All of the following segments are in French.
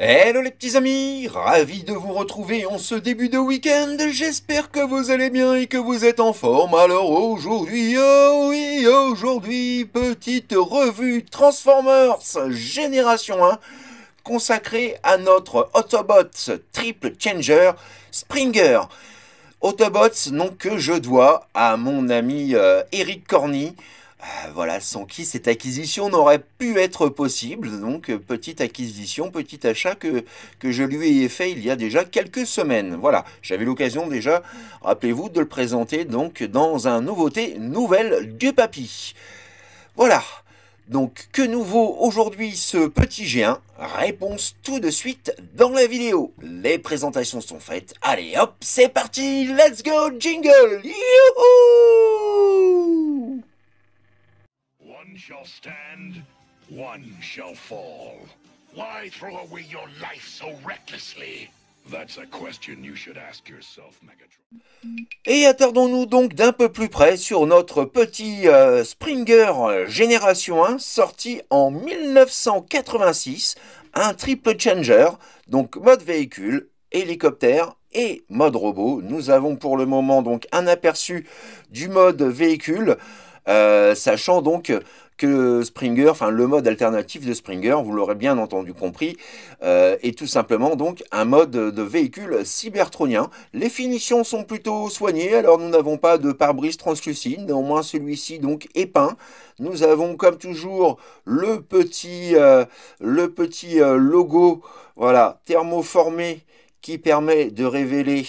Hello les petits amis, ravi de vous retrouver en ce début de week-end, j'espère que vous allez bien et que vous êtes en forme. Alors aujourd'hui, oh oui, aujourd'hui, petite revue Transformers Génération 1 consacrée à notre Autobots Triple Changer Springer. Autobots, nom que je dois à mon ami euh, Eric Corny, euh, voilà, sans qui cette acquisition n'aurait pu être possible. Donc, euh, petite acquisition, petit achat que, je lui ai fait il y a déjà quelques semaines. Voilà, j'avais l'occasion déjà, rappelez-vous, de le présenter donc dans un nouveauté nouvelle du papy. Voilà. Donc, que nouveau aujourd'hui ce petit g Réponse tout de suite dans la vidéo. Les présentations sont faites. Allez, hop, c'est parti Let's go, jingle Youhou et attardons-nous donc d'un peu plus près sur notre petit euh, Springer euh, Génération 1 sorti en 1986, un triple changer, donc mode véhicule, hélicoptère et mode robot. Nous avons pour le moment donc un aperçu du mode véhicule, euh, sachant donc que Springer, enfin le mode alternatif de Springer, vous l'aurez bien entendu compris, euh, est tout simplement donc un mode de véhicule cybertronien. Les finitions sont plutôt soignées, alors nous n'avons pas de pare-brise translucide, néanmoins celui-ci donc est peint. Nous avons comme toujours le petit, euh, le petit euh, logo voilà, thermoformé qui permet de révéler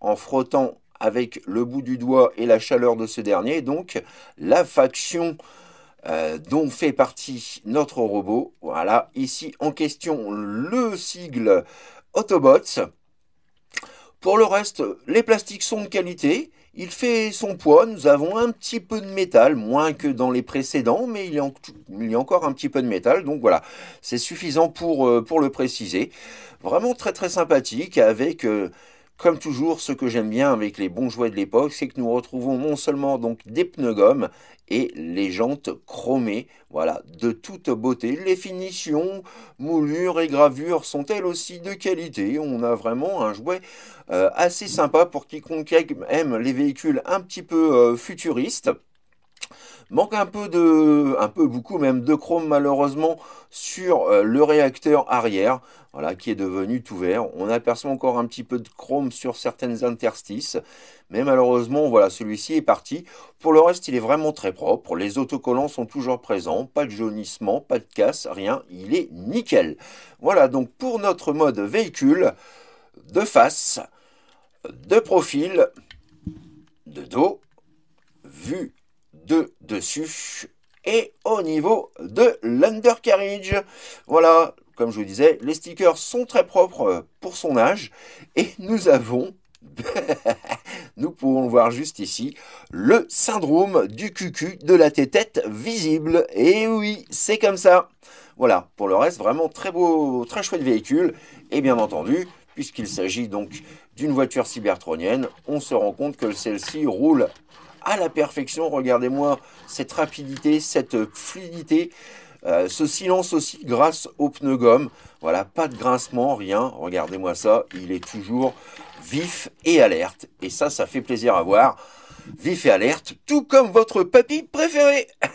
en frottant avec le bout du doigt et la chaleur de ce dernier, donc la faction euh, dont fait partie notre robot. Voilà, ici en question le sigle Autobots. Pour le reste, les plastiques sont de qualité. Il fait son poids, nous avons un petit peu de métal, moins que dans les précédents, mais il y a, en, encore un petit peu de métal, donc voilà, c'est suffisant pour, euh, pour le préciser. Vraiment très très sympathique, avec, euh, comme toujours, ce que j'aime bien avec les bons jouets de l'époque, c'est que nous retrouvons non seulement donc des pneus gommes et les jantes chromées, voilà, de toute beauté. Les finitions, moulures et gravures sont elles aussi de qualité. On a vraiment un jouet euh, assez sympa pour quiconque aime les véhicules un petit peu euh, futuristes. Manque un peu de, un peu beaucoup même de chrome malheureusement sur euh, le réacteur arrière, voilà, qui est devenu tout vert. On aperçoit encore un petit peu de chrome sur certaines interstices, mais malheureusement, voilà, celui-ci est parti. Pour le reste, il est vraiment très propre. Les autocollants sont toujours présents, pas de jaunissement, pas de casse, rien. Il est nickel. Voilà, donc pour notre mode véhicule, de face, de profil, de dos, vue de dessus. Et au niveau de l'undercarriage, voilà, comme je vous disais, les stickers sont très propres euh, pour son âge. Et nous avons nous pouvons le voir juste ici, le syndrome du cucu de la tête visible. Et oui, c'est comme ça. Voilà, pour le reste, vraiment très beau, très chouette véhicule. Et bien entendu, puisqu'il s'agit donc d'une voiture cybertronienne, on se rend compte que celle-ci roule à la perfection. Regardez-moi cette rapidité, cette fluidité. Euh, ce silence aussi grâce au pneu gomme. Voilà, pas de grincement, rien. Regardez-moi ça, il est toujours vif et alerte. Et ça, ça fait plaisir à voir. Vif et alerte, tout comme votre papy préféré.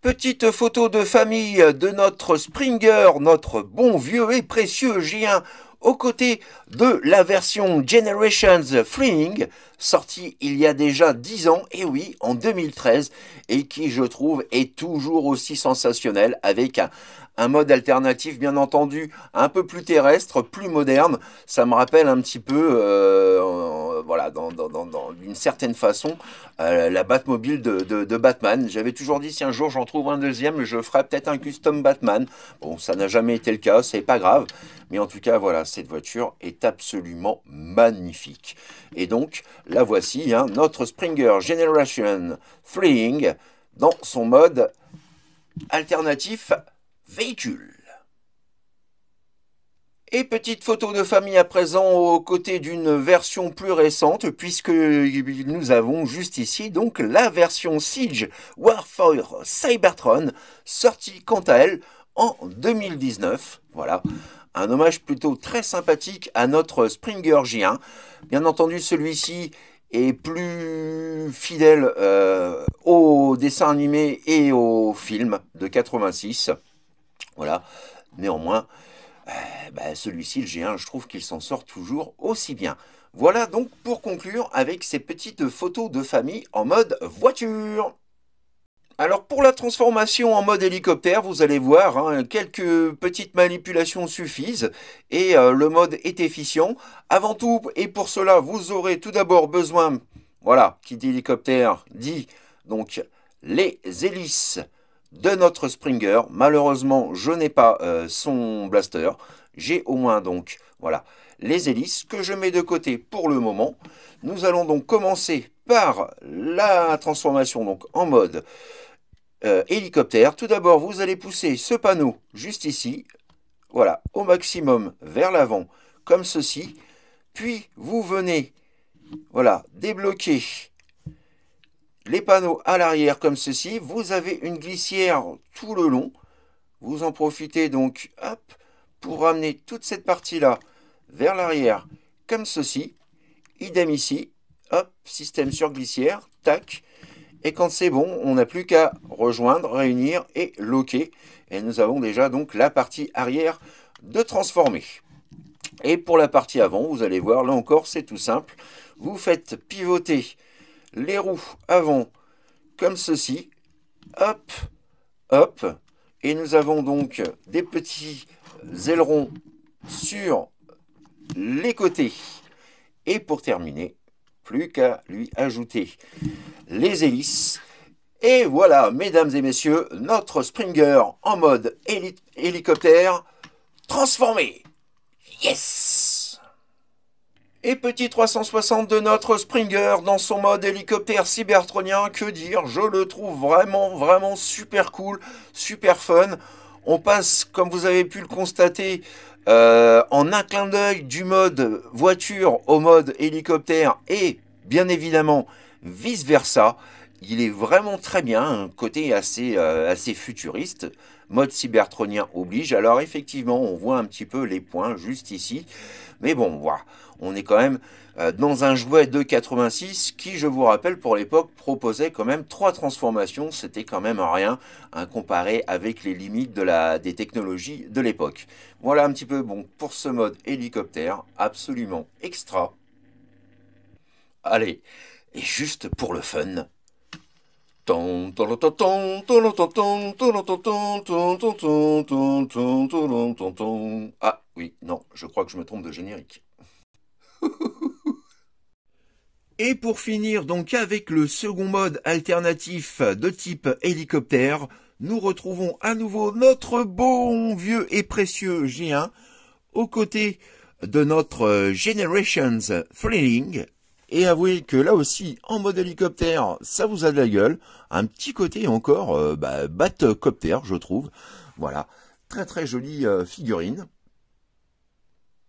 Petite photo de famille de notre Springer, notre bon vieux et précieux géant aux côtés de la version Generations Fleeing, sortie il y a déjà 10 ans, et oui, en 2013, et qui, je trouve, est toujours aussi sensationnelle avec un, un mode alternatif bien entendu un peu plus terrestre, plus moderne. Ça me rappelle un petit peu, euh, voilà, dans, certaine façon, euh, la Batmobile de, Batman. J'avais toujours dit si un jour j'en trouve un deuxième, je ferai peut-être un custom Batman. Bon, ça n'a jamais été le cas, c'est pas grave. Mais en tout cas, voilà, cette voiture est absolument magnifique. Et donc, la voici, hein, notre Springer Generation Flying dans son mode alternatif véhicule. Et petite photo de famille à présent aux côtés d'une version plus récente puisque nous avons juste ici donc la version Siege Warfare Cybertron sortie quant à elle en 2019. Voilà, un hommage plutôt très sympathique à notre Springer J1. Bien entendu celui-ci est plus fidèle euh, au dessin animé et au film de 86. Voilà. Néanmoins, euh, bah, celui-ci, le G1, je trouve qu'il s'en sort toujours aussi bien. Voilà donc pour conclure avec ces petites photos de famille en mode voiture. Alors pour la transformation en mode hélicoptère, vous allez voir, hein, quelques petites manipulations suffisent et euh, le mode est efficient. Avant tout, et pour cela, vous aurez tout d'abord besoin, voilà, qui dit hélicoptère dit donc les hélices de notre Springer. Malheureusement, je n'ai pas euh, son blaster. J'ai au moins donc voilà les hélices que je mets de côté pour le moment. Nous allons donc commencer par la transformation donc en mode euh, hélicoptère. Tout d'abord, vous allez pousser ce panneau juste ici, voilà, au maximum vers l'avant, comme ceci. Puis vous venez, voilà, débloquer les panneaux à l'arrière comme ceci. Vous avez une glissière tout le long. Vous en profitez donc hop, pour ramener toute cette partie-là vers l'arrière comme ceci. Idem ici. Hop, système sur glissière. Tac. Et quand c'est bon, on n'a plus qu'à rejoindre, réunir et loquer. Et nous avons déjà donc la partie arrière de transformer. Et pour la partie avant, vous allez voir, là encore, c'est tout simple. Vous faites pivoter les roues avant comme ceci. Hop, hop. Et nous avons donc des petits ailerons sur les côtés. Et pour terminer, plus qu'à lui ajouter les hélices. Et voilà, mesdames et messieurs, notre Springer en mode hélicoptère transformé. Yes et petit 360 de notre Springer dans son mode hélicoptère cybertronien, que dire, je le trouve vraiment, vraiment super cool, super fun. On passe, comme vous avez pu le constater, euh, en un clin d'œil du mode voiture au mode hélicoptère et bien évidemment vice versa. Il est vraiment très bien, un côté assez, euh, assez futuriste, mode cybertronien oblige. Alors effectivement, on voit un petit peu les points juste ici, mais bon, voilà on est quand même dans un jouet de 86 qui, je vous rappelle, pour l'époque, proposait quand même trois transformations. C'était quand même rien à comparé avec les limites de la, des technologies de l'époque. Voilà un petit peu bon, pour ce mode hélicoptère, absolument extra. Allez, et juste pour le fun, ah oui, non, je crois que je me trompe de générique. Et pour finir donc avec le second mode alternatif de type hélicoptère, nous retrouvons à nouveau notre bon vieux et précieux G1 aux côtés de notre euh, Generations Thrilling. Et avouez que là aussi, en mode hélicoptère, ça vous a de la gueule. Un petit côté encore, euh, bah, je trouve. Voilà, très très jolie euh, figurine.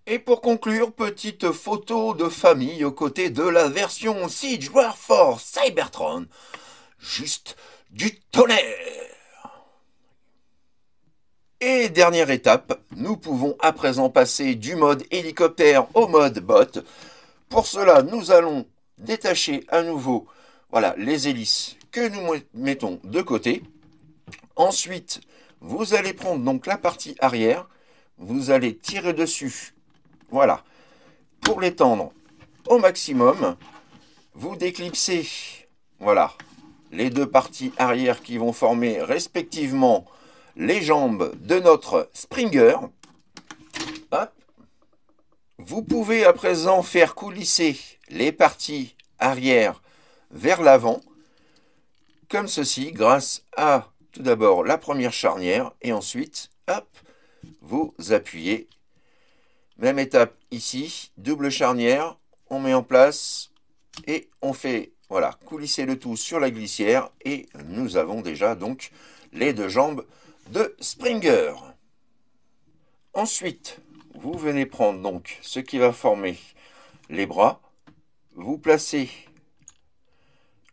Et pour conclure, petite photo de famille aux côtés de la version Siege Warfare Cybertron. Juste du tonnerre Et dernière étape, nous pouvons à présent passer du mode hélicoptère au mode bot. Pour cela, nous allons détacher à nouveau voilà, les hélices que nous mettons de côté. Ensuite, vous allez prendre donc la partie arrière, vous allez tirer dessus voilà. Pour l'étendre au maximum, vous déclipsez, voilà, les deux parties arrière qui vont former respectivement les jambes de notre Springer. Vous pouvez à présent faire coulisser les parties arrière vers l'avant, comme ceci, grâce à tout d'abord la première charnière, et ensuite, hop, vous appuyez même étape ici, double charnière, on met en place et on fait voilà, coulisser le tout sur la glissière et nous avons déjà donc les deux jambes de Springer. Ensuite, vous venez prendre donc ce qui va former les bras, vous placez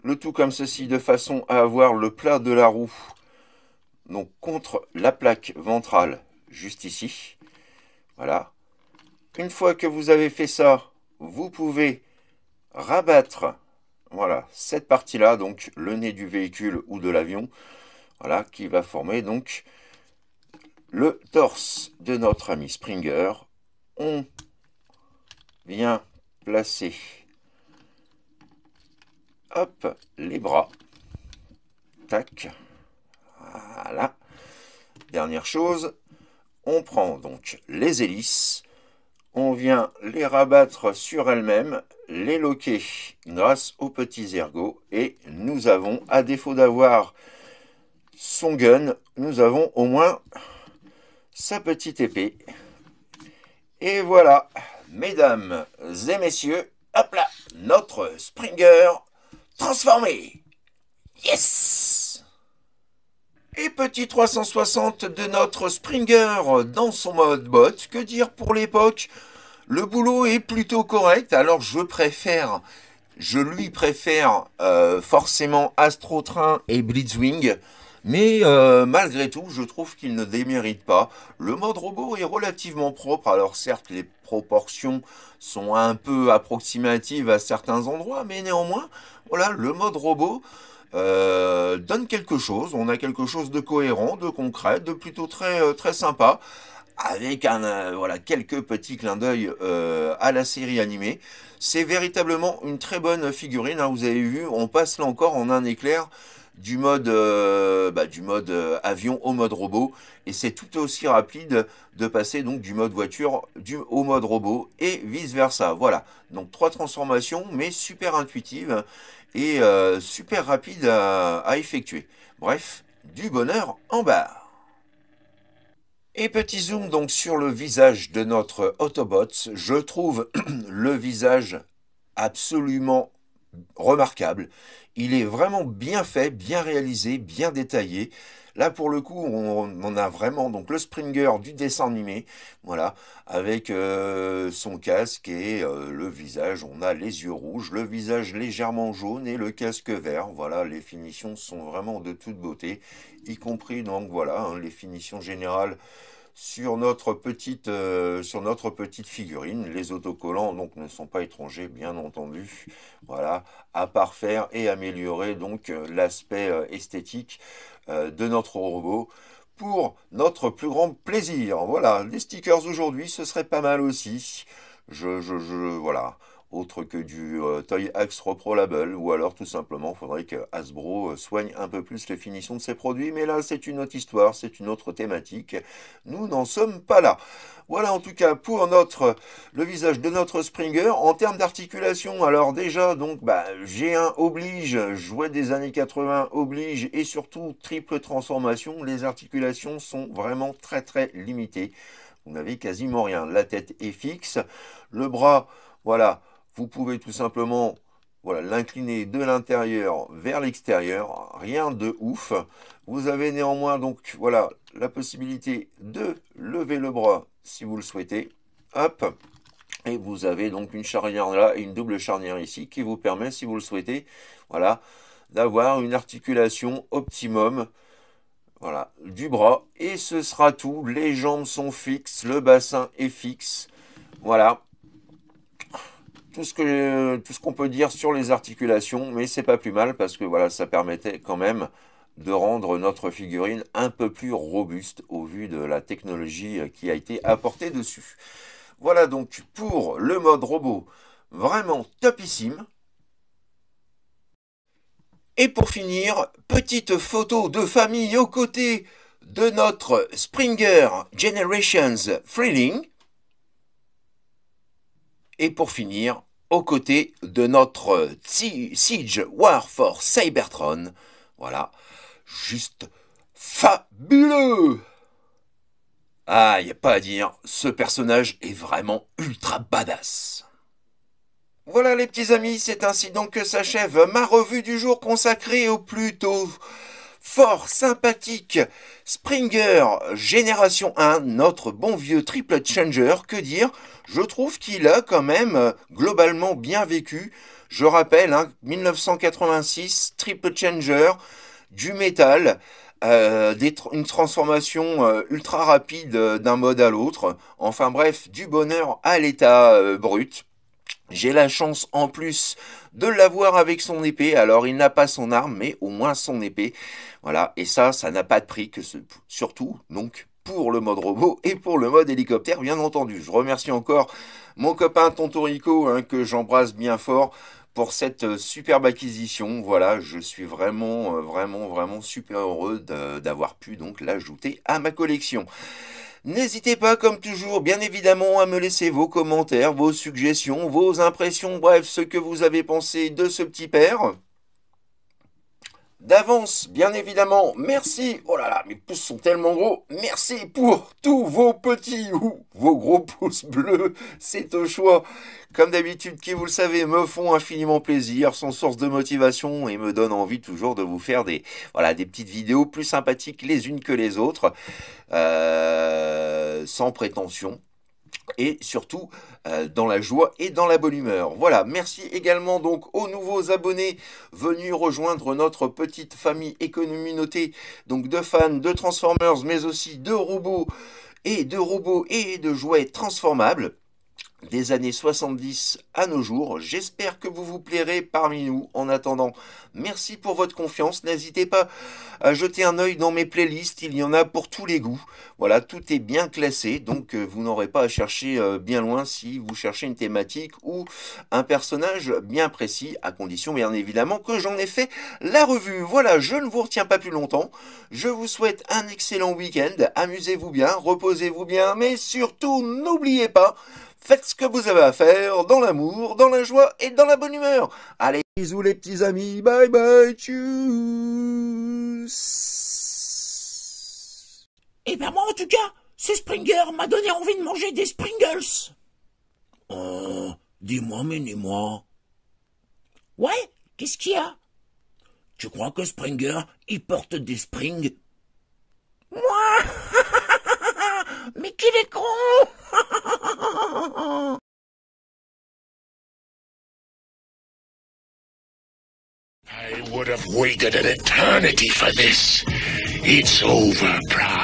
le tout comme ceci de façon à avoir le plat de la roue donc contre la plaque ventrale juste ici. Voilà, une fois que vous avez fait ça, vous pouvez rabattre voilà, cette partie-là, donc le nez du véhicule ou de l'avion, voilà, qui va former donc le torse de notre ami Springer. On vient placer hop, les bras. Tac. Voilà. Dernière chose, on prend donc les hélices on vient les rabattre sur elles-mêmes, les loquer grâce aux petits ergots et nous avons, à défaut d'avoir son gun, nous avons au moins sa petite épée. Et voilà, mesdames et messieurs, hop là, notre Springer transformé Yes petit 360 de notre Springer dans son mode bot. Que dire pour l'époque Le boulot est plutôt correct, alors je préfère, je lui préfère euh, forcément Astro Train et Blitzwing. Mais euh, malgré tout, je trouve qu'il ne démérite pas. Le mode robot est relativement propre, alors certes les proportions sont un peu approximatives à certains endroits, mais néanmoins, voilà, le mode robot, euh, donne quelque chose. On a quelque chose de cohérent, de concret, de plutôt très, euh, très sympa, avec un, euh, voilà, quelques petits clins d'œil à la série animée. C'est véritablement une très bonne figurine, hein. vous avez vu, on passe là encore en un éclair du mode, euh, bah, du mode euh, avion au mode robot. Et c'est tout aussi rapide de passer donc du mode voiture au mode robot et vice-versa. Voilà, donc trois transformations, mais super intuitives et euh, super rapides à, effectuer. Bref, du bonheur en barre. Et petit zoom donc sur le visage de notre Autobot. Je trouve le visage absolument remarquable. Il est vraiment bien fait, bien réalisé, bien détaillé. Là, pour le coup, on, a vraiment donc le Springer du dessin animé, voilà, avec euh, son casque et euh, le visage. On a les yeux rouges, le visage légèrement jaune et le casque vert. Voilà, les finitions sont vraiment de toute beauté, y compris donc voilà hein, les finitions générales sur notre petite, euh, sur notre petite figurine. Les autocollants donc ne sont pas étrangers, bien entendu. Voilà, à parfaire et améliorer donc euh, l'aspect euh, esthétique de notre robot pour notre plus grand plaisir. Voilà, les stickers aujourd'hui, ce serait pas mal aussi. je, voilà autre que du euh, Toy Axe label ou alors tout simplement, il faudrait que Hasbro euh, soigne un peu plus les finitions de ses produits, mais là c'est une autre histoire, c'est une autre thématique, nous n'en sommes pas là. Voilà en tout cas pour notre le visage de notre Springer. En termes d'articulation, alors déjà, donc bah, G1 oblige, jouet des années 80 oblige, et surtout triple transformation, les articulations sont vraiment très très limitées. Vous n'avez quasiment rien, la tête est fixe, le bras, voilà, vous pouvez tout simplement voilà, l'incliner de l'intérieur vers l'extérieur, rien de ouf. Vous avez néanmoins donc voilà la possibilité de lever le bras si vous le souhaitez. Hop et vous avez donc une charnière là et une double charnière ici qui vous permet, si vous le souhaitez, voilà, d'avoir une articulation optimum voilà, du bras. Et ce sera tout. Les jambes sont fixes, le bassin est fixe. Voilà tout ce que tout ce qu'on peut dire sur les articulations, mais c'est pas plus mal parce que voilà, ça permettait quand même de rendre notre figurine un peu plus robuste au vu de la technologie qui a été apportée dessus. Voilà donc pour le mode robot, vraiment topissime. Et pour finir, petite photo de famille aux côtés de notre Springer Generations Freeling et pour finir, aux côtés de notre euh, Siege War for Cybertron. Voilà, juste fabuleux Ah, y a pas à dire, ce personnage est vraiment ultra badass voilà les petits amis, c'est ainsi donc que s'achève ma revue du jour consacrée au plutôt fort, sympathique. Springer, génération 1, notre bon vieux triple changer, que dire Je trouve qu'il a quand même euh, globalement bien vécu. Je rappelle, 1986, hein, triple changer, du métal. Euh, une transformation euh, ultra rapide d'un mode à l'autre. Enfin bref, du bonheur à l'état brut. J'ai la chance en plus de l'avoir avec son épée. Alors il n'a pas son arme, mais au moins son épée. Voilà, et ça, ça n'a pas de prix, que surtout donc pour le mode robot et pour le mode hélicoptère, bien entendu. Je remercie encore mon copain Tontorico, hein, que j'embrasse bien fort pour cette euh, superbe acquisition. Voilà, je suis vraiment, euh, vraiment, vraiment super heureux d'avoir pu donc l'ajouter à ma collection. N'hésitez pas, comme toujours, bien évidemment, à me laisser vos commentaires, vos suggestions, vos impressions, bref, ce que vous avez pensé de ce petit père d'avance, bien évidemment. Merci. Oh là là, mes pouces sont tellement gros. Merci pour tous vos petits ou vos gros pouces bleus. C'est au choix. Comme d'habitude, qui vous le savez, me font infiniment plaisir, sont source de motivation et me donnent envie toujours de vous faire des, voilà, des petites vidéos plus sympathiques les unes que les autres, euh, sans prétention et surtout euh, dans la joie et dans la bonne humeur. Voilà, merci également donc aux nouveaux abonnés venus rejoindre notre petite famille et communauté donc de fans de Transformers mais aussi de robots et de robots et de jouets transformables des années 70 à nos jours. J'espère que vous vous plairez parmi nous. En attendant, merci pour votre confiance. N'hésitez pas à jeter un œil dans mes playlists. Il y en a pour tous les goûts. Voilà, tout est bien classé. Donc, euh, vous n'aurez pas à chercher euh, bien loin si vous cherchez une thématique ou un personnage bien précis, à condition bien évidemment que j'en ai fait la revue. Voilà, je ne vous retiens pas plus longtemps. Je vous souhaite un excellent week-end. Amusez-vous bien, reposez-vous bien, mais surtout, n'oubliez pas, Faites ce que vous avez à faire dans l'amour, dans la joie et dans la bonne humeur. Allez, bisous les petits amis, bye bye, tchuss. Eh ben moi en tout cas, ce Springer m'a donné envie de manger des Springles. Oh, dis-moi, mais moi Ouais, qu'est-ce qu'il y a Tu crois que Springer, il porte des springs Moi Mais qu'il est con I would have waited an eternity for this. It's over, Proud.